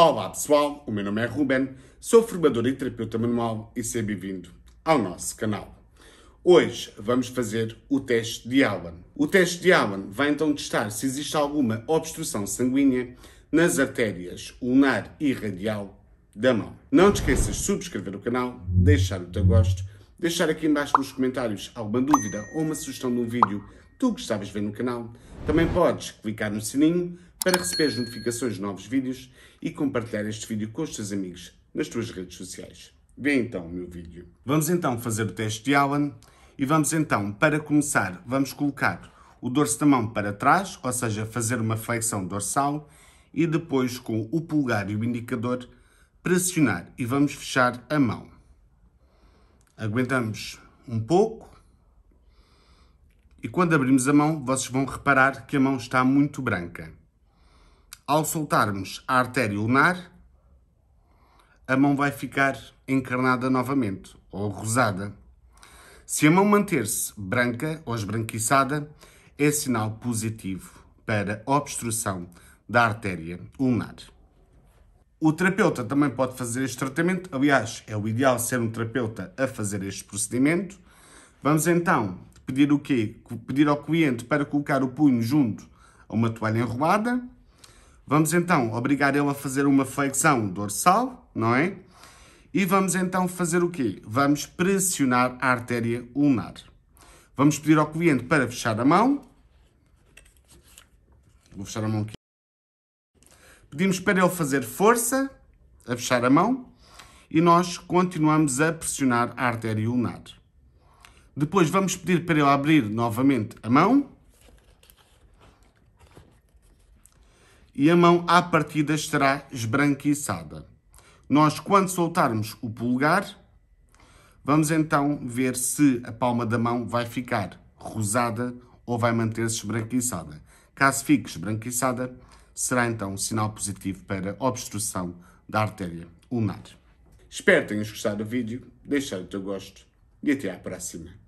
Olá pessoal, o meu nome é Ruben, sou formador e terapeuta manual e seja bem-vindo ao nosso canal. Hoje vamos fazer o teste de Allen. O teste de Allen vai então testar se existe alguma obstrução sanguínea nas artérias ulnar e radial da mão. Não te esqueças de subscrever o canal, deixar o teu gosto, deixar aqui embaixo nos comentários alguma dúvida ou uma sugestão de um vídeo que tu gostavas de ver no canal. Também podes clicar no sininho para receber as notificações de novos vídeos e compartilhar este vídeo com os teus amigos nas tuas redes sociais. Vê então o meu vídeo. Vamos então fazer o teste de Allen e vamos então, para começar, vamos colocar o dorso da mão para trás, ou seja, fazer uma flexão dorsal e depois com o polegar e o indicador pressionar e vamos fechar a mão. Aguentamos um pouco e quando abrimos a mão, vocês vão reparar que a mão está muito branca. Ao soltarmos a artéria ulnar, a mão vai ficar encarnada novamente, ou rosada. Se a mão manter-se branca ou esbranquiçada, é sinal positivo para obstrução da artéria ulnar. O terapeuta também pode fazer este tratamento, aliás, é o ideal ser um terapeuta a fazer este procedimento. Vamos então pedir o quê? Pedir ao cliente para colocar o punho junto a uma toalha enrolada Vamos então obrigar ele a fazer uma flexão dorsal, não é? E vamos então fazer o quê? Vamos pressionar a artéria ulnar. Vamos pedir ao cliente para fechar a mão. Vou fechar a mão aqui. Pedimos para ele fazer força a fechar a mão e nós continuamos a pressionar a artéria ulnar. Depois vamos pedir para ele abrir novamente a mão e a mão à partida estará esbranquiçada. Nós, quando soltarmos o polegar, vamos então ver se a palma da mão vai ficar rosada ou vai manter-se esbranquiçada. Caso fique esbranquiçada, será então um sinal positivo para obstrução da artéria ulnar. Espero que tenhas gostado do vídeo, deixar o teu gosto e até à próxima.